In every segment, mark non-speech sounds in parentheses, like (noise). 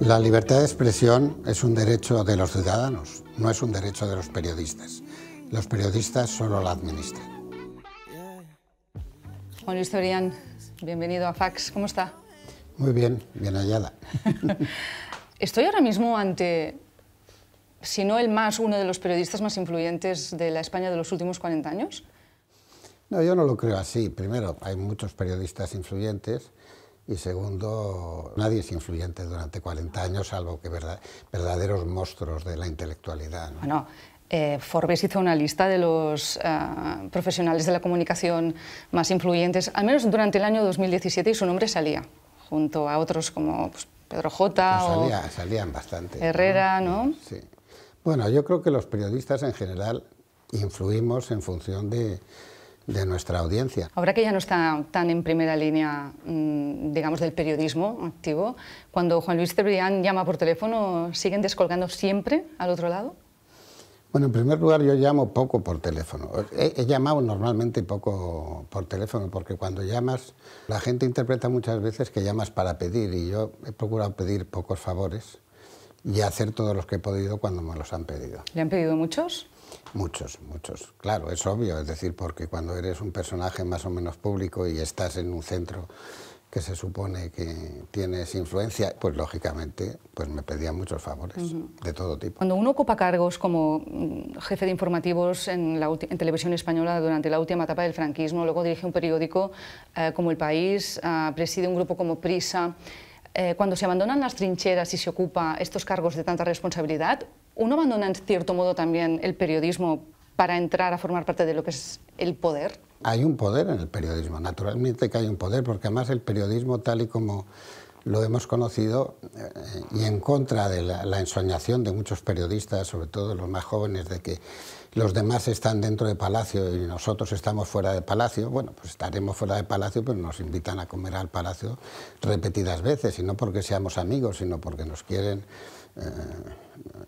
La libertad de expresión es un derecho de los ciudadanos, no es un derecho de los periodistas. Los periodistas solo la administran. Hola, historian. Bienvenido a Fax. ¿Cómo está? Muy bien, bien hallada. (laughs) Estoy ahora mismo ante, si no el más, uno de los periodistas más influyentes de la España de los últimos 40 años. No, yo no lo creo así. Primero, hay muchos periodistas influyentes y segundo, nadie es influyente durante 40 años, salvo que verdaderos monstruos de la intelectualidad. Bueno, eh, Forbes hizo una lista de los eh, profesionales de la comunicación más influyentes, al menos durante el año 2017, y su nombre salía, junto a otros como pues, Pedro J. Pues salían bastante. Herrera, ¿no? Sí. Bueno, yo creo que los periodistas en general influimos en función de, de nuestra audiencia. Ahora que ya no está tan en primera línea, mm, digamos, del periodismo activo, cuando Juan Luis Cebrián llama por teléfono, ¿siguen descolgando siempre al otro lado? Bueno, en primer lugar, yo llamo poco por teléfono. He, he, llamado normalmente poco por teléfono, porque cuando llamas, la gente interpreta muchas veces que llamas para pedir, y yo he procurado pedir pocos favores y hacer todos los que he podido cuando me los han pedido. ¿Le han pedido muchos? Muchos, muchos. Claro, es obvio, es decir, porque cuando eres un personaje más o menos público y estás en un centro que se supone que tienes influencia, pues lógicamente pues me pedían muchos favores de todo tipo. Cuando uno ocupa cargos como mm, jefe de informativos en, la, televisión española durante la última etapa del franquismo, luego dirige un periódico eh, como El País, ah, preside un grupo como Prisa, eh, cuando se abandonan las trincheras y se ocupa estos cargos de tanta responsabilidad, ¿uno abandona en cierto modo también el periodismo para entrar a formar parte de lo que es el poder? Hay un poder en el periodismo, naturalmente que hay un poder, porque además el periodismo tal y como lo hemos conocido eh, y en contra de la, la, ensoñación de muchos periodistas, sobre todo los más jóvenes, de que los demás están dentro de Palacio y nosotros estamos fuera de Palacio, bueno, pues estaremos fuera de Palacio, pero nos invitan a comer al Palacio repetidas veces, y no porque seamos amigos, sino porque nos quieren eh,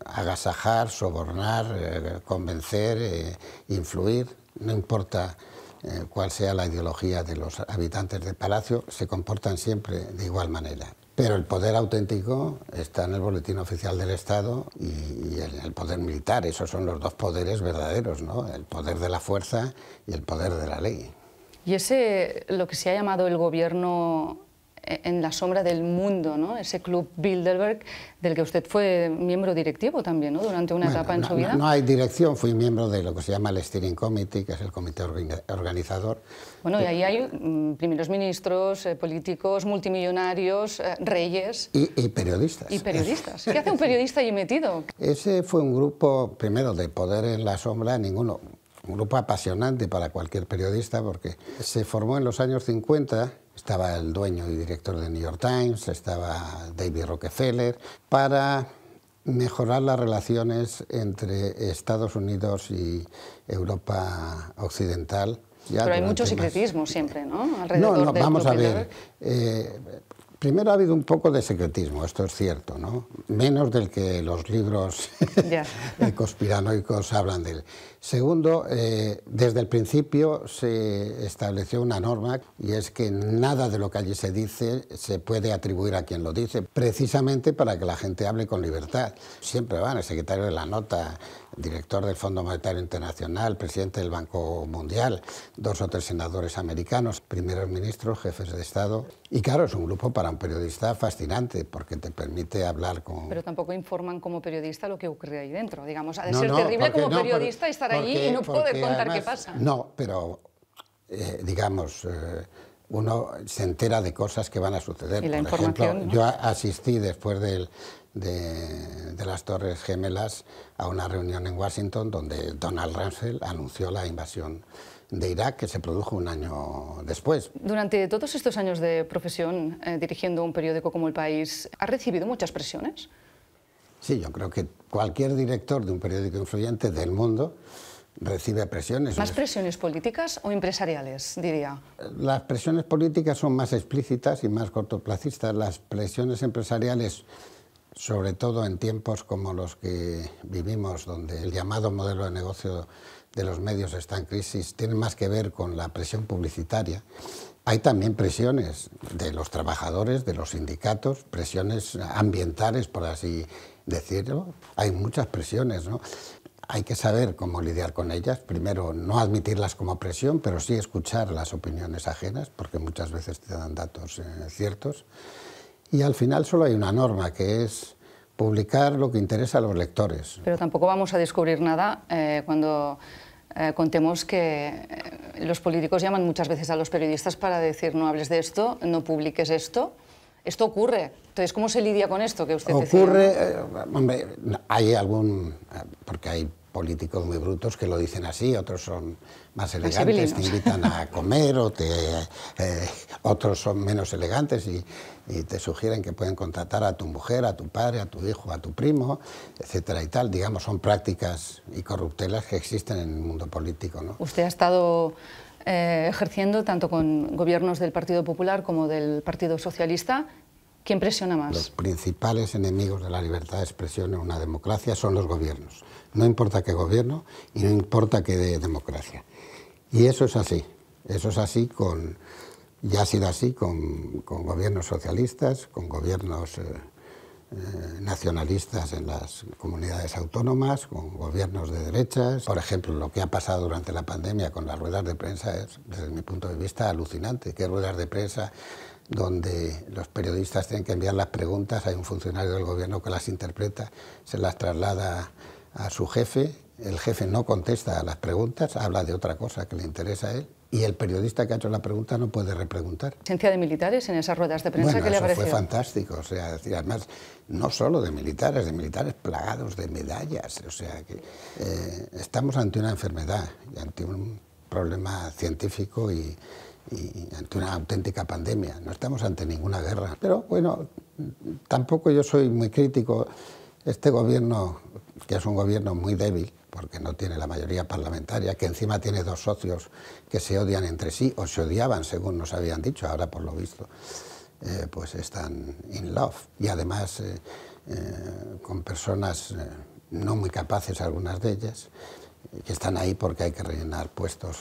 agasajar, sobornar, eh, convencer, eh, influir, no importa cuál sea la ideología de los habitantes de Palacio, se comportan siempre de igual manera. Pero el poder auténtico está en el Boletín Oficial del Estado y, en el poder militar. Esos son los dos poderes verdaderos, ¿no? El poder de la fuerza y el poder de la ley. Y ese, lo que se ha llamado el gobierno eh, en la sombra del mundo, ¿no? ese club Bilderberg del que usted fue miembro directivo también ¿no? durante una etapa en su vida. No, hay dirección, fui miembro de lo que se llama el Steering Committee, que es el comité organizador. Bueno, y ahí hay mm, primeros ministros, eh, políticos, multimillonarios, eh, reyes. Y, periodistas. Y periodistas. ¿Qué hace un periodista allí metido? Ese fue un grupo, primero, de poder en la sombra, ninguno. Un grupo apasionante para cualquier periodista porque se formó en los años 50 estaba el dueño y director de New York Times, estaba David Rockefeller, para mejorar las relaciones entre Estados Unidos y Europa Occidental. Pero hay mucho secretismo siempre, ¿no? Alrededor no, no, vamos a ver. Eh, Primero ha habido un poco de secretismo, esto es cierto, ¿no? Menos del que los libros (laughs) eh, conspiranoicos hablan de él. Segundo, eh, desde el principio se estableció una norma y es que nada de lo que allí se dice se puede atribuir a quien lo dice, precisamente para que la gente hable con libertad. Siempre van el secretario de la nota, director del Fondo Monetario Internacional, presidente del Banco Mundial, dos o tres senadores americanos, primeros ministros, jefes de Estado. Y claro, es un grupo para un periodista fascinante porque te permite hablar con... Pero tampoco informan como periodista lo que ocurre ahí dentro, digamos. Ha de ser terrible como periodista estar allí y no poder contar qué pasa. No, pero eh, digamos... Eh, uno se entera de cosas que van a suceder. Por ejemplo, yo asistí después del, de, las Torres Gemelas a una reunión en Washington donde Donald Rumsfeld anunció la invasión de Irak que se produjo un año después. Durante todos estos años de profesión eh, dirigiendo un periódico como El País, ¿ha recibido muchas presiones? Sí, yo creo que cualquier director de un periódico influyente del mundo recibe presiones. ¿Más presiones políticas o empresariales, diría? Las presiones políticas son más explícitas y más cortoplacistas. Las presiones empresariales sobre todo en tiempos como los que vivimos, donde el llamado modelo de negocio de los medios está en crisis, tiene más que ver con la presión publicitaria. Hay también presiones de los trabajadores, de los sindicatos, presiones ambientales, por así decirlo. Hay muchas presiones, Hay que saber cómo lidiar con ellas. Primero, no admitirlas como presión, pero sí escuchar las opiniones ajenas, porque muchas veces te dan datos eh, ciertos y al final solo hay una norma, que es publicar lo que interesa a los lectores. Pero tampoco vamos a descubrir nada eh, cuando eh, contemos que eh, los políticos llaman muchas veces a los periodistas para decir no hables de esto, no publiques esto. Esto ocurre. Entonces, ¿cómo se lidia con esto que usted Ocurre, decía? hombre, hay algún... porque hay políticos muy brutos que lo dicen así, otros son más elegantes, te invitan a (laughs) comer, o te, eh, otros son menos elegantes y, te sugieren que pueden contratar a tu mujer, a tu padre, a tu hijo, a tu primo, etcétera y tal. Digamos, son prácticas y corruptelas que existen en el mundo político. Usted ha estado eh, ejerciendo tanto con gobiernos del Partido Popular como del Partido Socialista ¿Quién presiona más? Los principales enemigos de la libertad de expresión en una democracia son los gobiernos. No importa qué gobierno y no importa qué de democracia. Y eso es así. Eso es así con, ya ha sido así con, con gobiernos socialistas, con gobiernos eh, eh, nacionalistas en las comunidades autónomas, con gobiernos de derechas. Por ejemplo, lo que ha pasado durante la pandemia con las ruedas de prensa es, desde mi punto de vista, alucinante. ¿Qué ruedas de prensa? donde los periodistas tienen que enviar las preguntas, hay un funcionario del gobierno que las interpreta, se las traslada a su jefe, el jefe no contesta a las preguntas, habla de otra cosa que le interesa a él, y el periodista que ha hecho la pregunta no puede repreguntar. ¿Presencia de militares en esas ruedas de prensa que le fue fantástico, o sea, decir, además, no solo de militares, de militares plagados de medallas, o sea, que eh, estamos ante una enfermedad, ante un problema científico y y ante una auténtica pandemia. No estamos ante ninguna guerra. Pero bueno, tampoco yo soy muy crítico. Este gobierno, que es un gobierno muy débil, porque no tiene la mayoría parlamentaria, que encima tiene dos socios que se odian entre sí, o se odiaban, según nos habían dicho, ahora por lo visto, eh, pues están in love. Y además eh, eh, con personas no muy capaces, algunas de ellas, que están ahí porque hay que rellenar puestos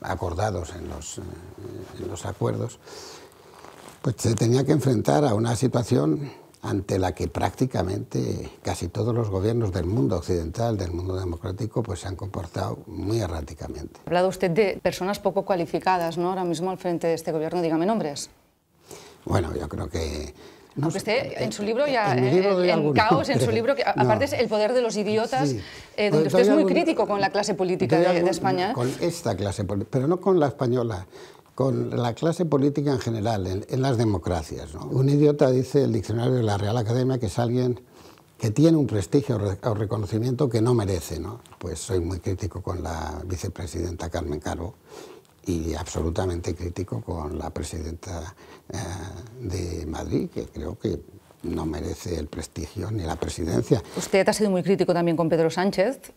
acordados en los, eh, en los acuerdos, pues se tenía que enfrentar a una situación ante la que prácticamente casi todos los gobiernos del mundo occidental, del mundo democrático, pues se han comportado muy erráticamente. Ha hablado usted de personas poco cualificadas, ¿no? Ahora mismo al frente de este gobierno, dígame nombres. Bueno, yo creo que aunque pues usted eh, en su libro ya, en, eh, Caos, en su libro, que (laughs) aparte es El poder de los idiotas, eh, donde usted es muy crítico con la clase política de, España. Con esta clase política, pero no con la española, con la clase política en general, en, las democracias. Un idiota, dice el diccionario de la Real Academia, que es alguien que tiene un prestigio o reconocimiento que no merece. ¿no? Pues soy muy crítico con la vicepresidenta Carmen Caro y absolutamente crítico con la presidenta eh, de Madrid, que creo que no merece el prestigio ni la presidencia. Usted ha sido muy crítico también con Pedro Sánchez.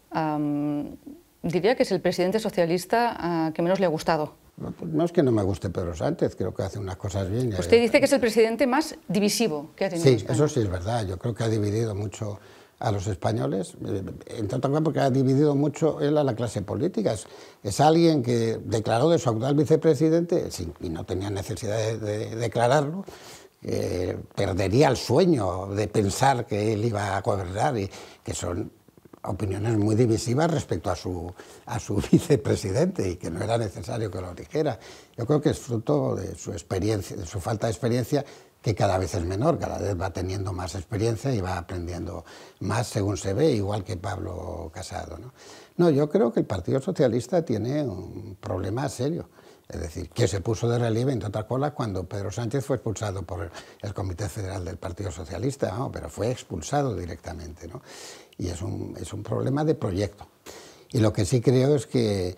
diría que es el presidente socialista ah, que menos le ha gustado. Pues no es que no me guste Pedro Sánchez, creo que hace unas cosas bien. Usted dice que es el presidente más divisivo que ha tenido. Sí, eso sí es verdad. Yo creo que ha dividido mucho a los españoles, eh, en tanto que porque ha dividido mucho él a la clase política. Es, alguien que declaró de su actual vicepresidente, y no tenía necesidad de, declararlo, perdería el sueño de pensar que él iba a gobernar, y que son opiniones muy divisivas respecto a su, a su (laughs) vicepresidente y que no era necesario que lo dijera. Yo creo que es fruto de su experiencia, de su falta de experiencia que cada vez es menor, cada vez va teniendo más experiencia y va aprendiendo más según se ve, igual que Pablo Casado. No, no yo creo que el Partido Socialista tiene un problema serio. Es decir, que se puso de relieve, en otras cosas, cuando Pedro Sánchez fue expulsado por el Comité Federal del Partido Socialista, pero fue expulsado directamente. Y es un problema de proyecto. Y lo que sí creo es que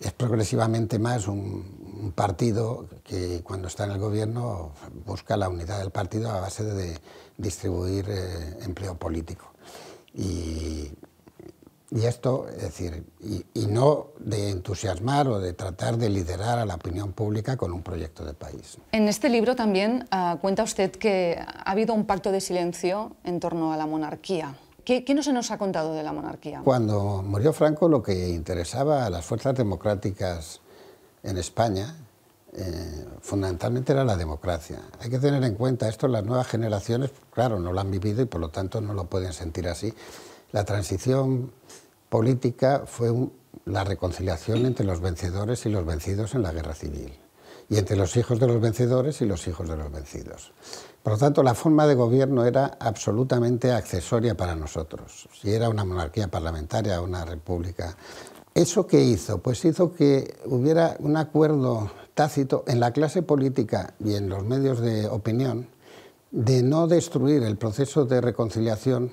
es progresivamente más un, partido que cuando está en el gobierno busca la unidad del partido a base de distribuir eh, empleo político. Y, esto, es decir, y, no de entusiasmar o de tratar de liderar a la opinión pública con un proyecto de país. En este libro también ah, cuenta usted que ha habido un pacto de silencio en torno a la monarquía. ¿Qué, no se nos ha contado de la monarquía? Cuando murió Franco, lo que interesaba a las fuerzas democráticas en España eh, fundamentalmente era la democracia. Hay que tener en cuenta esto, las nuevas generaciones, claro, no lo han vivido y por lo tanto no lo pueden sentir así. La transición política fue la reconciliación entre los vencedores y los vencidos en la guerra civil y entre los hijos de los vencedores y los hijos de los vencidos. Por lo tanto, la forma de gobierno era absolutamente accesoria para nosotros. Si era una monarquía parlamentaria, o una república. ¿Eso qué hizo? Pues hizo que hubiera un acuerdo tácito en la clase política y en los medios de opinión de no destruir el proceso de reconciliación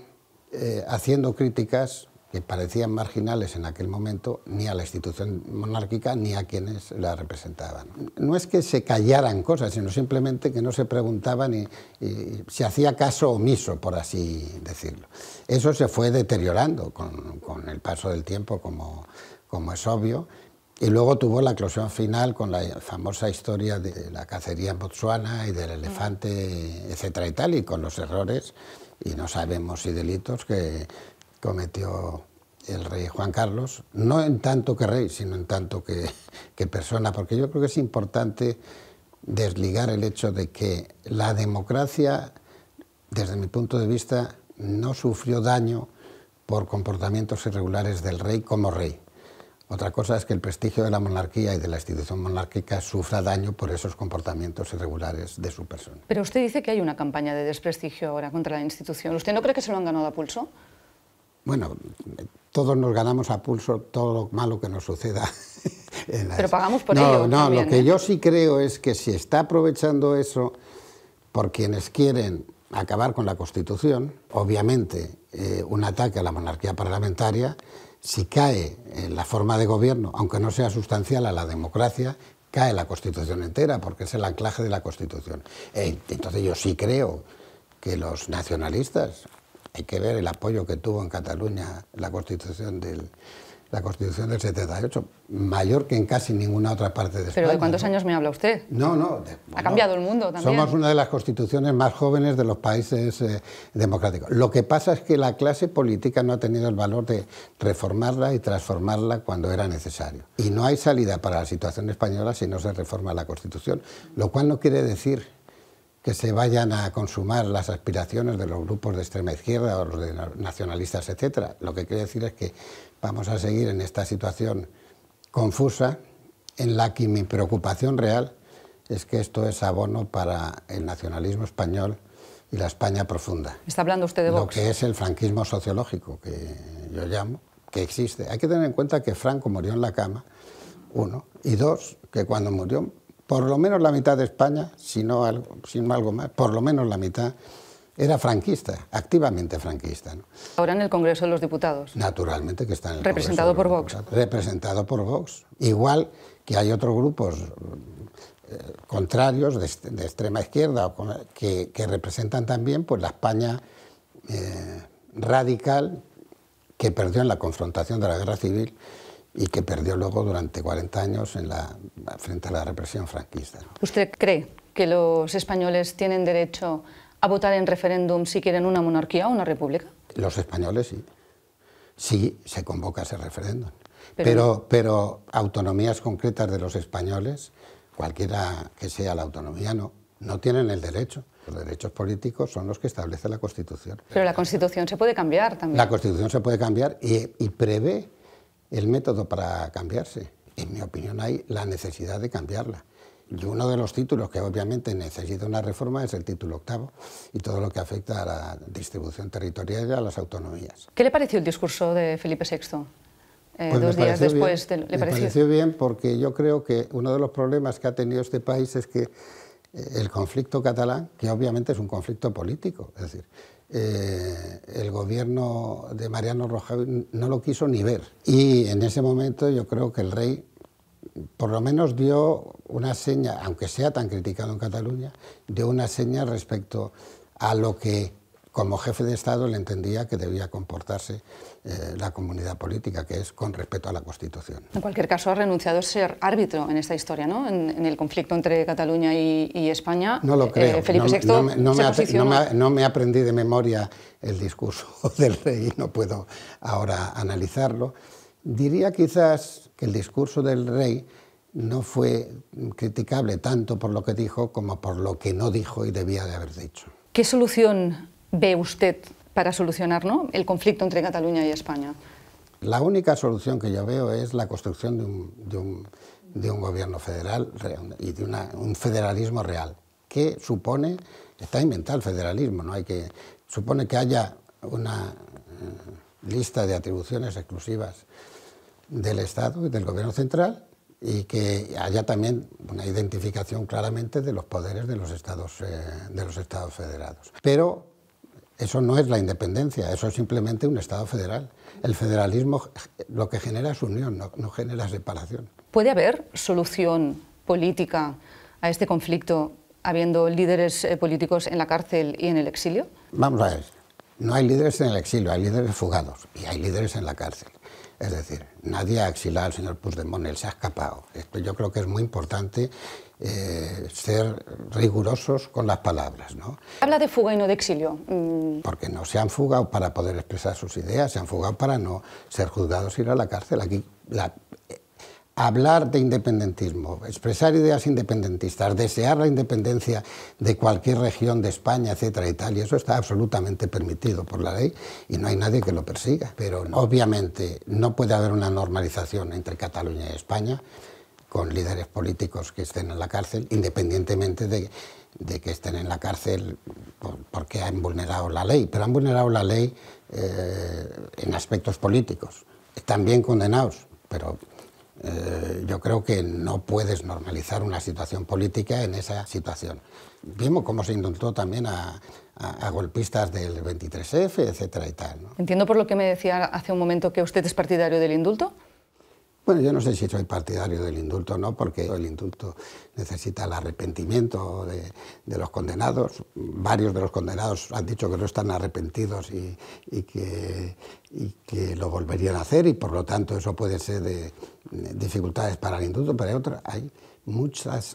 eh, haciendo críticas que parecían marginales en aquel momento ni a la institución monárquica ni a quienes la representaban. No es que se callaran cosas, sino simplemente que no se preguntaban y, se hacía caso omiso, por así decirlo. Eso se fue deteriorando con, el paso del tiempo, como, como es obvio, y luego tuvo la eclosión final con la famosa historia de la cacería en Botsuana y del elefante, etcétera y tal, y con los errores, y no sabemos si delitos que, cometió el rey Juan Carlos, no en tanto que rey, sino en tanto que, persona, porque yo creo que es importante desligar el hecho de que la democracia, desde mi punto de vista, no sufrió daño por comportamientos irregulares del rey como rey. Otra cosa es que el prestigio de la monarquía y de la institución monárquica sufra daño por esos comportamientos irregulares de su persona. Pero usted dice que hay una campaña de desprestigio ahora contra la institución. ¿Usted no cree que se lo han ganado a pulso? Bueno, todos nos ganamos a pulso todo lo malo que nos suceda. (laughs) Pero pagamos por no, No, lo que ¿eh? yo sí creo es que si está aprovechando eso por quienes quieren acabar con la Constitución, obviamente eh, un ataque a la monarquía parlamentaria, si cae en la forma de gobierno, aunque no sea sustancial a la democracia, cae la Constitución entera, porque es el anclaje de la Constitución. entonces yo sí creo que los nacionalistas, hay que ver el apoyo que tuvo en Cataluña la Constitución del, la Constitución del 78, mayor que en casi ninguna otra parte de España. ¿Pero de cuántos años me habla usted? No, no. ha cambiado el mundo también. Somos una de las constituciones más jóvenes de los países eh, democráticos. Lo que pasa es que la clase política no ha tenido el valor de reformarla y transformarla cuando era necesario. Y no hay salida para la situación española si no se reforma la Constitución, lo cual no quiere decir que se vayan a consumar las aspiraciones de los grupos de extrema izquierda o los de nacionalistas, etcétera. Lo que quiero decir es que vamos a seguir en esta situación confusa en la que mi preocupación real es que esto es abono para el nacionalismo español y la España profunda. Está hablando usted de Vox. Lo que es el franquismo sociológico, que yo llamo, que existe. Hay que tener en cuenta que Franco murió en la cama, uno, y dos, que cuando murió por lo menos la mitad de España, si no algo, más, por lo menos la mitad, era franquista, activamente franquista. Ahora en el Congreso de los Diputados. Naturalmente que está en el Representado por Vox. Representado por Vox. Igual que hay otros grupos eh, contrarios de, extrema izquierda que, representan también pues, la España eh, radical que perdió en la confrontación de la guerra civil y que perdió luego durante 40 años en la, frente a la represión franquista. ¿Usted cree que los españoles tienen derecho a votar en referéndum si quieren una monarquía o una república? Los españoles sí. Sí, se convoca ese referéndum. Pero, pero, autonomías concretas de los españoles, cualquiera que sea la autonomía, no, no tienen el derecho. Los derechos políticos son los que establece la Constitución. Pero la Constitución se puede cambiar también. La Constitución se puede cambiar y, y prevé el método para cambiarse. En mi opinión hay la necesidad de cambiarla. Y uno de los títulos que obviamente necesita una reforma es el título octavo y todo lo que afecta a la distribución territorial y a las autonomías. ¿Qué le pareció el discurso de Felipe VI? Eh, pues dos días después ¿le me pareció bien porque yo creo que uno de los problemas que ha tenido este país es que eh, el conflicto catalán, que obviamente es un conflicto político, es decir, eh, el gobierno de Mariano Rajoy no lo quiso ni ver. Y en ese momento yo creo que el rey por lo menos dio una seña, aunque sea tan criticado en Cataluña, dio una seña respecto a lo que como jefe de Estado le entendía que debía comportarse eh, la comunidad política, que es con respeto a la Constitución. En cualquier caso, ha renunciado a ser árbitro en esta historia, ¿no? En, el conflicto entre Cataluña y, España. No lo eh, creo. Felipe VI no, me, aprendí de memoria el discurso (laughs) del rey, y no puedo ahora analizarlo. Diría quizás que el discurso del rey no fue criticable tanto por lo que dijo como por lo que no dijo y debía de haber dicho. ¿Qué solución ve usted para solucionar ¿no? el conflicto entre Cataluña y España? La única solución que yo veo es la construcción de un, gobierno federal y de un federalismo real, que supone, está inventado el federalismo, ¿no? Hay que, supone que haya una eh, lista de atribuciones exclusivas del Estado y del Gobierno Central y que haya también una identificación claramente de los poderes de los Estados, eh, de los estados federados. Pero eso no es la independencia, eso es simplemente un Estado federal. El federalismo lo que genera es unión, no, genera separación. ¿Puede haber solución política a este conflicto habiendo líderes eh, políticos en la cárcel y en el exilio? Vamos a ver, no hay líderes en el exilio, hay líderes fugados y hay líderes en la cárcel. Es decir, nadie ha exilado al señor Puigdemont, él se ha escapado. Esto yo creo que es muy importante eh, ser rigurosos con las palabras. ¿no? Habla de fuga y no de exilio. Mm. Porque no se han fugado para poder expresar sus ideas, se han fugado para no ser juzgados y ir a la cárcel. Aquí hablar de independentismo, expresar ideas independentistas, desear la independencia de cualquier región de España, etcétera y eso está absolutamente permitido por la ley y no hay nadie que lo persiga. Pero obviamente no puede haber una normalización entre Cataluña y España con líderes políticos que estén en la cárcel, independientemente de, que estén en la cárcel porque han vulnerado la ley, pero han vulnerado la ley eh, en aspectos políticos, Están bien condenados, pero eh, yo creo que no puedes normalizar una situación política en esa situación. Vimos cómo se indultó también a, golpistas del 23F, etcétera y tal. Entiendo por lo que me decía hace un momento que usted es partidario del indulto. Bueno, yo no sé si soy partidario del indulto o no, porque el indulto necesita el arrepentimiento de, los condenados. Varios de los condenados han dicho que no están arrepentidos y, que, lo volverían a hacer y por lo tanto eso puede ser de dificultades para el indulto, pero hay, muchos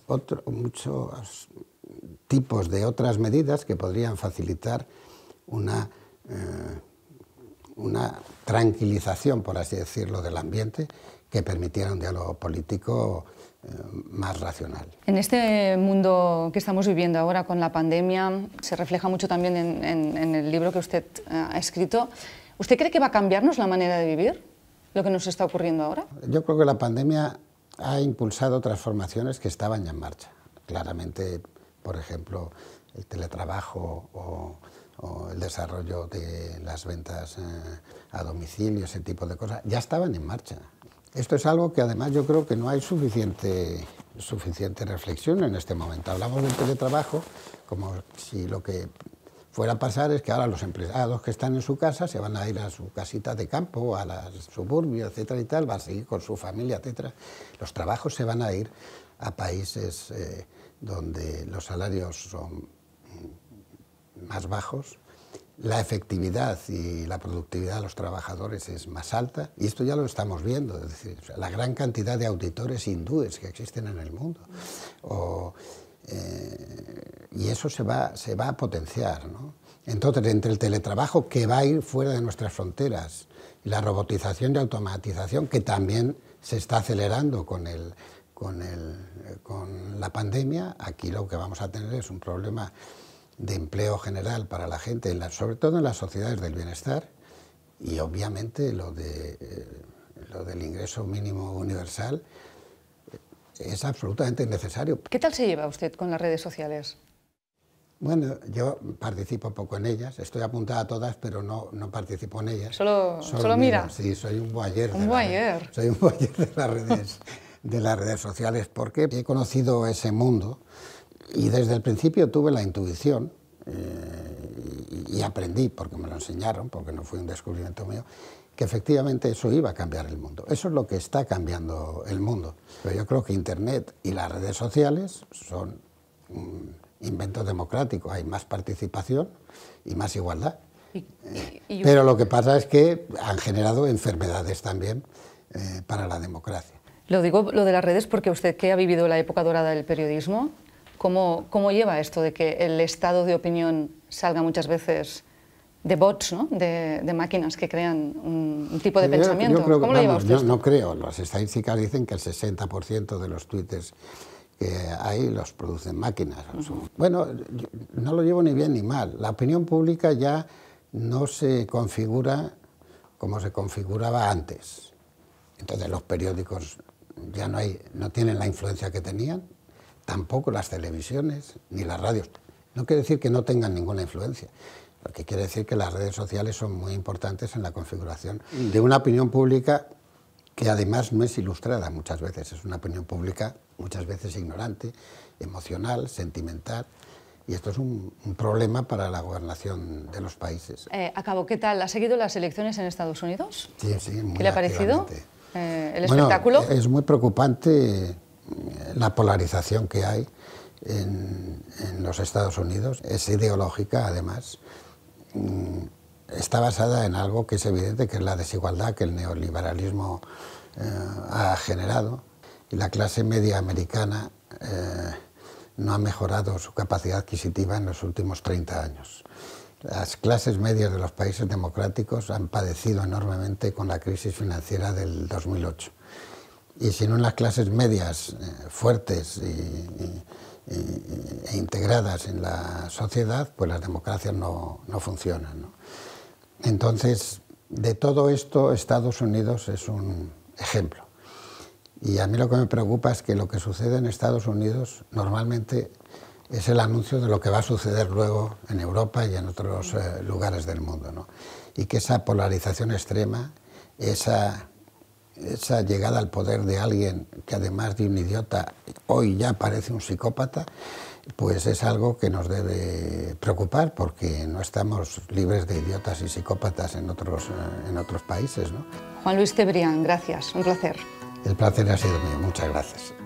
tipos de otras medidas que podrían facilitar una... Eh, una tranquilización, por así decirlo, del ambiente que permitiera un diálogo político eh, más racional. En este mundo que estamos viviendo ahora con la pandemia, se refleja mucho también en, el libro que usted eh, ha escrito, ¿usted cree que va a cambiarnos la manera de vivir, lo que nos está ocurriendo ahora? Yo creo que la pandemia ha impulsado transformaciones que estaban ya en marcha. Claramente, por ejemplo, el teletrabajo o el desarrollo de las ventas eh, a domicilio, ese tipo de cosas, ya estaban en marcha. Esto es algo que además yo creo que no hay suficiente, suficiente reflexión en este momento. Hablamos del teletrabajo como si lo que fuera a pasar es que ahora los empleados que están en su casa se van a ir a su casita de campo, a la suburbios, etcétera y tal, van a seguir con su familia, etcétera. Los trabajos se van a ir a países eh, donde los salarios son más bajos la efectividad y la productividad de los trabajadores es más alta, y esto ya lo estamos viendo, es decir, la gran cantidad de auditores hindúes que existen en el mundo. Eh, y eso se va, se va a potenciar. Entonces, entre el teletrabajo que va a ir fuera de nuestras fronteras y la robotización y automatización, que también se está acelerando con el, con, con la pandemia, aquí lo que vamos a tener es un problema de empleo general para la gente, sobre todo en las sociedades del bienestar, y obviamente lo, de, eh, lo del ingreso mínimo universal eh, es absolutamente necesario. ¿Qué tal se lleva usted con las redes sociales? Bueno, yo participo poco en ellas, estoy apuntada a todas, pero no, no participo en ellas. Solo, solo, mira. Sí, soy un boyer. Un boyer. Soy un boyer de las redes, de las redes sociales, porque he conocido ese mundo y desde el principio tuve la intuición, eh, y aprendí, porque me lo enseñaron, porque no fue un descubrimiento mío, que efectivamente eso iba a cambiar el mundo. Eso es lo que está cambiando el mundo. Pero yo creo que Internet y las redes sociales son inventos invento democrático. Hay más participación y más igualdad. Pero lo que pasa es que han generado enfermedades también eh, para la democracia. Lo digo lo de las redes porque usted que ha vivido la época dorada del periodismo, ¿Cómo, lleva esto de que el estado de opinión salga muchas veces de bots, ¿no? de, máquinas que crean un, tipo de pensamiento? ¿Cómo lo lleva usted? no creo. Las estadísticas dicen que el 60% de los tweets que hay los producen máquinas. Bueno, no lo llevo ni bien ni mal. La opinión pública ya no se configura como se configuraba antes. Entonces los periódicos ya no, hay, no tienen la influencia que tenían, tampoco las televisiones ni las radios. No quiere decir que no tengan ninguna influencia. Porque que quiere decir que las redes sociales son muy importantes en la configuración de una opinión pública que además no es ilustrada muchas veces, es una opinión pública muchas veces ignorante, emocional, sentimental. Y esto es un, problema para la gobernación de los países. Eh, Acabo, ¿qué tal? ¿Ha seguido las elecciones en Estados Unidos? Sí, sí. Muy ¿Qué le ha parecido eh, el espectáculo? es muy preocupante la polarización que hay en, los Estados Unidos es ideológica, además. Mm, está basada en algo que es evidente, que es la desigualdad que el neoliberalismo eh, ha generado. Y la clase media americana eh, no ha mejorado su capacidad adquisitiva en los últimos 30 años. Las clases medias de los países democráticos han padecido enormemente con la crisis financiera del 2008 y sino en las clases medias eh, fuertes e integradas en la sociedad, pues las democracias no, no funcionan. Entonces, de todo esto Estados Unidos es un ejemplo. Y a mí lo que me preocupa es que lo que sucede en Estados Unidos normalmente es el anuncio de lo que va a suceder luego en Europa y en otros eh, lugares del mundo. ¿no? Y que esa polarización extrema, esa esa llegada al poder de alguien que además de un idiota hoy ya parece un psicópata, pues es algo que nos debe preocupar porque no estamos libres de idiotas y psicópatas en otros, eh, en otros países. Juan Luis Tebrián, gracias, un placer. El placer ha sido mío, muchas gracias.